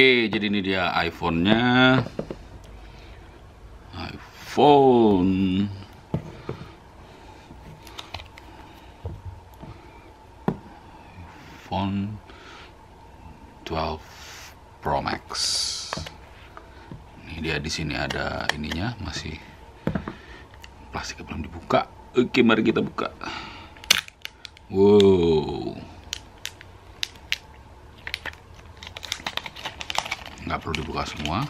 Oke, jadi ini dia iPhone-nya. iPhone. iPhone 12 Pro Max. Ini dia di sini ada ininya masih plastik belum dibuka. Oke, mari kita buka. Wow. perlu dibuka semua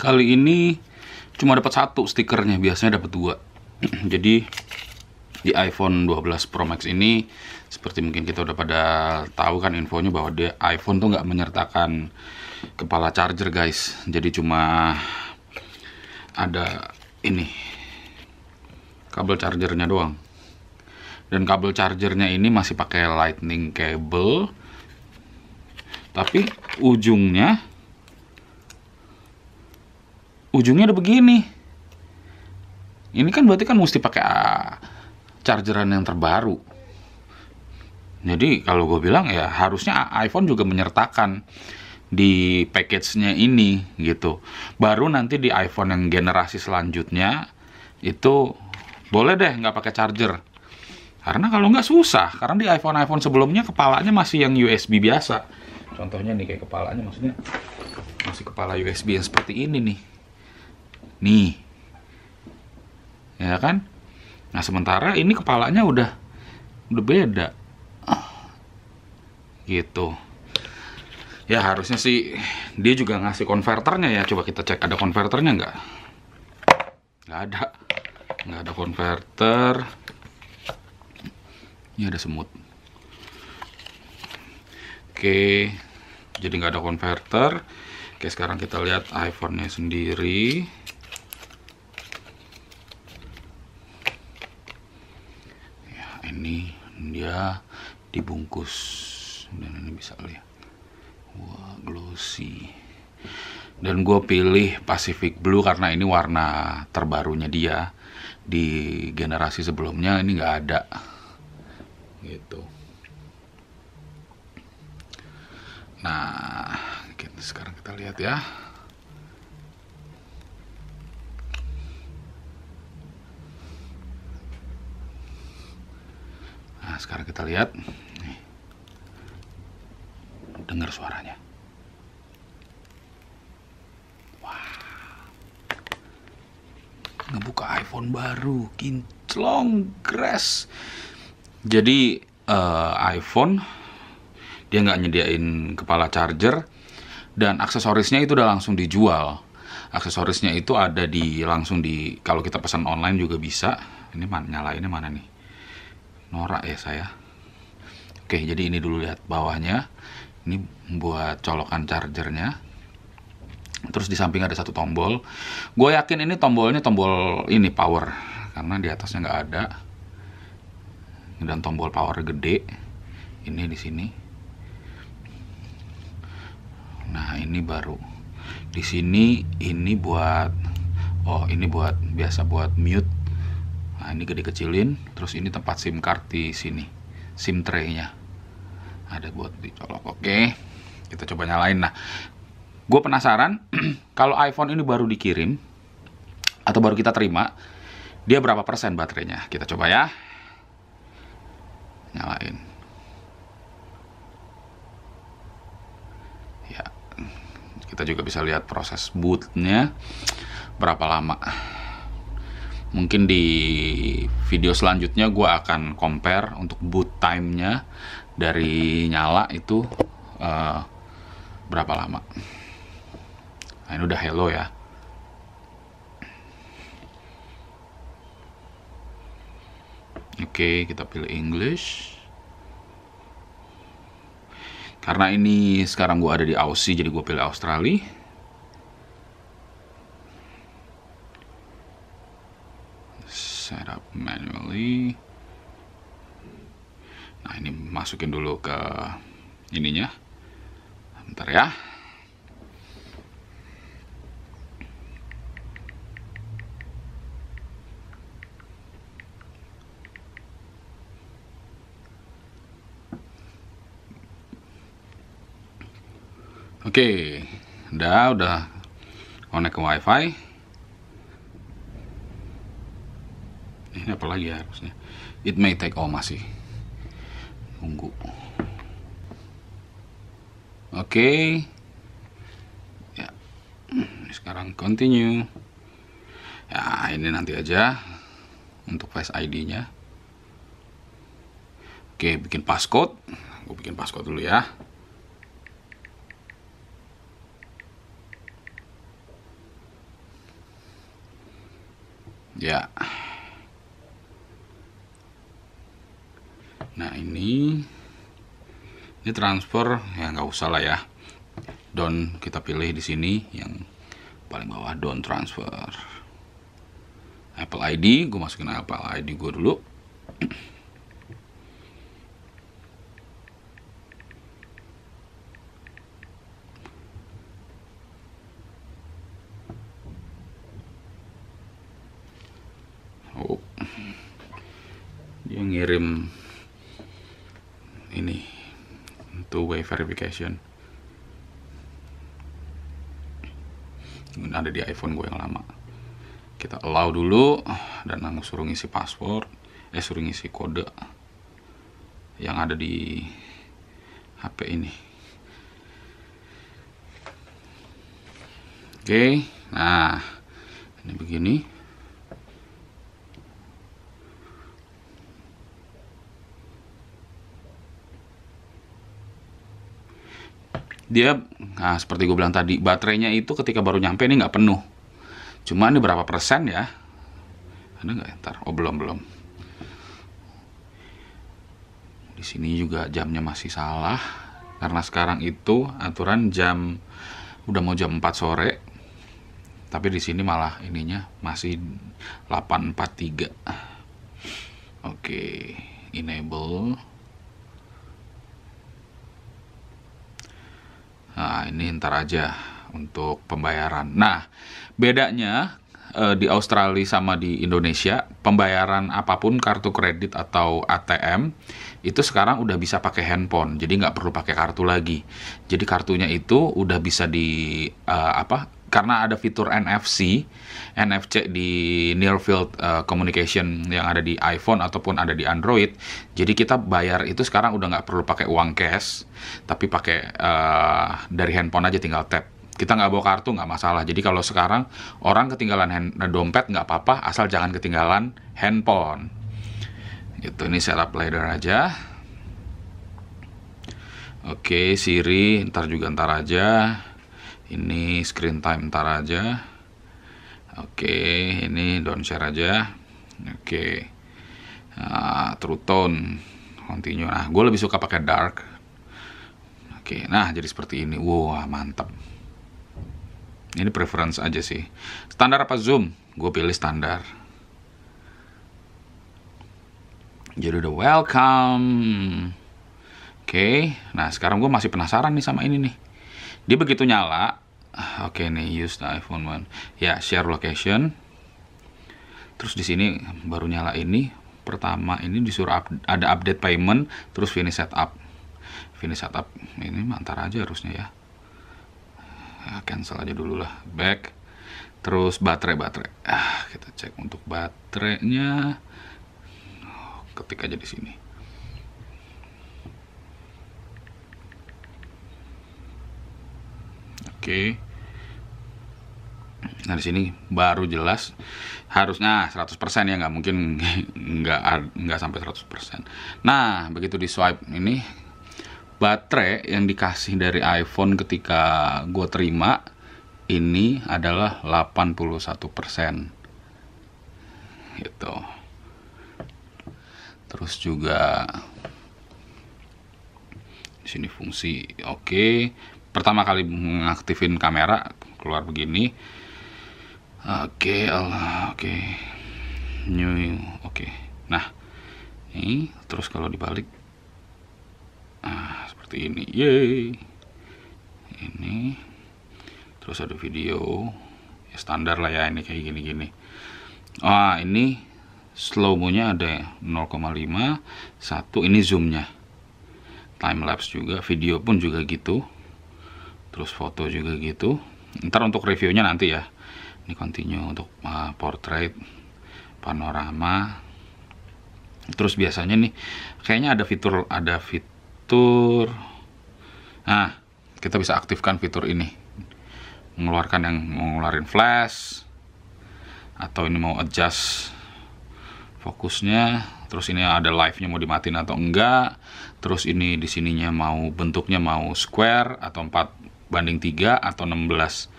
kali ini cuma dapat satu stikernya biasanya dapat dua jadi di iPhone 12 Pro Max ini seperti mungkin kita udah pada tahu kan infonya bahwa dia iPhone tuh nggak menyertakan kepala charger guys jadi cuma ada ini kabel chargernya doang dan kabel chargernya ini masih pakai lightning cable tapi ujungnya ujungnya udah begini ini kan berarti kan mesti pakai ah, chargeran yang terbaru jadi kalau gue bilang ya harusnya iPhone juga menyertakan di package-nya ini gitu baru nanti di iPhone yang generasi selanjutnya itu boleh deh nggak pakai charger karena kalau nggak susah karena di iPhone iPhone sebelumnya kepalanya masih yang USB biasa contohnya nih kayak kepalanya maksudnya masih kepala USB yang seperti ini nih nih ya kan nah sementara ini kepalanya udah udah beda gitu ya harusnya sih dia juga ngasih konverternya ya coba kita cek ada konverternya nggak nggak ada nggak ada konverter ini ada semut oke jadi nggak ada konverter oke sekarang kita lihat iPhone-nya sendiri ini dia dibungkus dan ini bisa lihat wah glossy dan gue pilih Pacific Blue karena ini warna terbarunya dia di generasi sebelumnya ini nggak ada gitu nah gitu. sekarang kita lihat ya sekarang kita lihat Nih. dengar suaranya wah ngebuka iPhone baru kinclong crash jadi uh, iPhone dia nggak nyediain kepala charger dan aksesorisnya itu udah langsung dijual aksesorisnya itu ada di langsung di kalau kita pesan online juga bisa ini mana nyala ini mana nih norak ya saya oke jadi ini dulu lihat bawahnya ini buat colokan chargernya terus di samping ada satu tombol gue yakin ini tombolnya tombol ini power karena di atasnya nggak ada dan tombol power gede ini di sini nah ini baru di sini ini buat oh ini buat biasa buat mute Nah, ini gede kecilin, terus ini tempat SIM card di sini. SIM tray-nya. Ada buat dicolok. Oke. Kita coba nyalain. Nah, gue penasaran kalau iPhone ini baru dikirim atau baru kita terima, dia berapa persen baterainya? Kita coba ya. Nyalain. Ya. Kita juga bisa lihat proses bootnya berapa lama mungkin di video selanjutnya gue akan compare untuk boot time-nya dari nyala itu uh, berapa lama nah, ini udah hello ya oke okay, kita pilih English karena ini sekarang gue ada di Aussie jadi gue pilih Australia Nah ini masukin dulu ke ininya. Bentar ya. Oke, okay, udah udah connect ke WiFi. Ini apa lagi ya harusnya? It may take all masih. Tunggu. Oke. Okay. Ya. Sekarang continue. Ya, ini nanti aja untuk Face ID-nya. Oke, okay, bikin passcode. Aku bikin passcode dulu ya. Ya. Yeah. ini ini transfer ya nggak usah lah ya Don kita pilih di sini yang paling bawah don transfer Apple ID gue masukin Apple ID gue dulu oh. dia ngirim two-way verification ada di iPhone gue yang lama kita allow dulu dan langsung suruh ngisi password eh suruh ngisi kode yang ada di HP ini oke nah ini begini dia nah seperti gue bilang tadi baterainya itu ketika baru nyampe ini nggak penuh cuma ini berapa persen ya ada nggak ntar oh belum belum di sini juga jamnya masih salah karena sekarang itu aturan jam udah mau jam 4 sore tapi di sini malah ininya masih 843 oke okay. enable Nah, ini ntar aja untuk pembayaran. Nah, bedanya eh, di Australia sama di Indonesia, pembayaran apapun kartu kredit atau ATM itu sekarang udah bisa pakai handphone. Jadi nggak perlu pakai kartu lagi. Jadi kartunya itu udah bisa di eh, apa? karena ada fitur NFC, NFC di near field uh, communication yang ada di iPhone ataupun ada di Android. Jadi kita bayar itu sekarang udah nggak perlu pakai uang cash, tapi pakai uh, dari handphone aja tinggal tap. Kita nggak bawa kartu nggak masalah. Jadi kalau sekarang orang ketinggalan hand, eh, dompet nggak apa-apa, asal jangan ketinggalan handphone. Itu ini setup ladder aja. Oke Siri, ntar juga ntar aja ini screen time ntar aja oke ini down share aja oke nah, true tone continue nah gue lebih suka pakai dark oke nah jadi seperti ini wah wow, mantap ini preference aja sih standar apa zoom gue pilih standar jadi udah welcome oke nah sekarang gue masih penasaran nih sama ini nih dia begitu nyala oke ah, okay, nih use the iPhone one ya share location terus di sini baru nyala ini pertama ini disuruh up, ada update payment terus finish setup finish setup ini mantar aja harusnya ya. ya cancel aja dulu lah back terus baterai baterai ah kita cek untuk baterainya oh, ketik aja di sini Oke. Nah di sini baru jelas harusnya 100% ya nggak mungkin nggak nggak sampai 100%. Nah begitu di swipe ini baterai yang dikasih dari iPhone ketika gue terima ini adalah 81 persen gitu terus juga di sini fungsi oke okay pertama kali mengaktifin kamera keluar begini oke okay, oke okay. new oke okay. nah ini terus kalau dibalik nah, seperti ini yay ini terus ada video ya, standar lah ya ini kayak gini-gini ah ini slow mo nya ada 0,5 satu ini zoomnya time lapse juga video pun juga gitu terus foto juga gitu ntar untuk reviewnya nanti ya ini continue untuk uh, portrait panorama terus biasanya nih kayaknya ada fitur ada fitur nah kita bisa aktifkan fitur ini mengeluarkan yang mengeluarkan flash atau ini mau adjust fokusnya terus ini ada live-nya mau dimatiin atau enggak terus ini di sininya mau bentuknya mau square atau empat banding 3 atau 16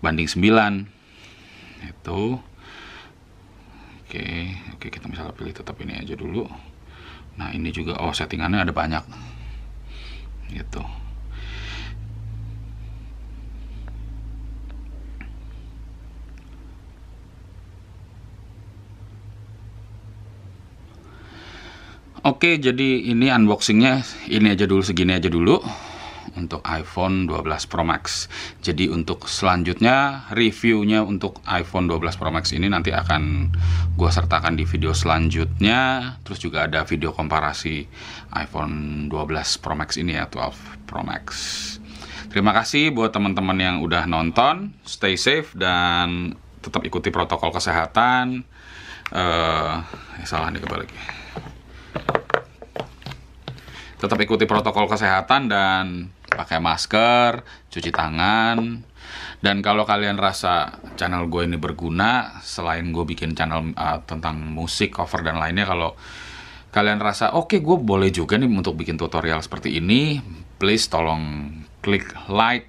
banding 9 itu oke oke kita misalnya pilih tetap ini aja dulu nah ini juga oh settingannya ada banyak gitu Oke, jadi ini unboxingnya ini aja dulu, segini aja dulu untuk iPhone 12 Pro Max. Jadi untuk selanjutnya reviewnya untuk iPhone 12 Pro Max ini nanti akan gue sertakan di video selanjutnya. Terus juga ada video komparasi iPhone 12 Pro Max ini ya 12 Pro Max. Terima kasih buat teman-teman yang udah nonton. Stay safe dan tetap ikuti protokol kesehatan. uh, salah nih kebalik tetap ikuti protokol kesehatan dan pakai masker, cuci tangan. Dan kalau kalian rasa channel gue ini berguna, selain gue bikin channel uh, tentang musik, cover dan lainnya, kalau kalian rasa oke okay, gue boleh juga nih untuk bikin tutorial seperti ini, please tolong klik like,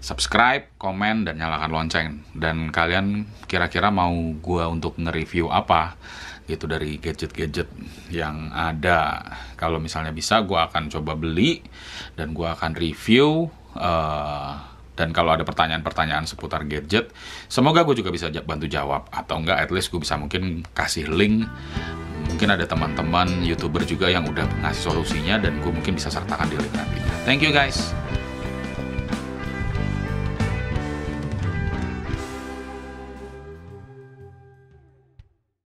subscribe, komen, dan nyalakan lonceng. Dan kalian kira-kira mau gue untuk nge-review apa? gitu dari gadget-gadget yang ada. Kalau misalnya bisa, gue akan coba beli dan gue akan review. Uh, dan kalau ada pertanyaan-pertanyaan seputar gadget, semoga gue juga bisa bantu jawab atau enggak, at least gue bisa mungkin kasih link. Mungkin ada teman-teman youtuber juga yang udah ngasih solusinya dan gue mungkin bisa sertakan di link nanti. Thank you guys.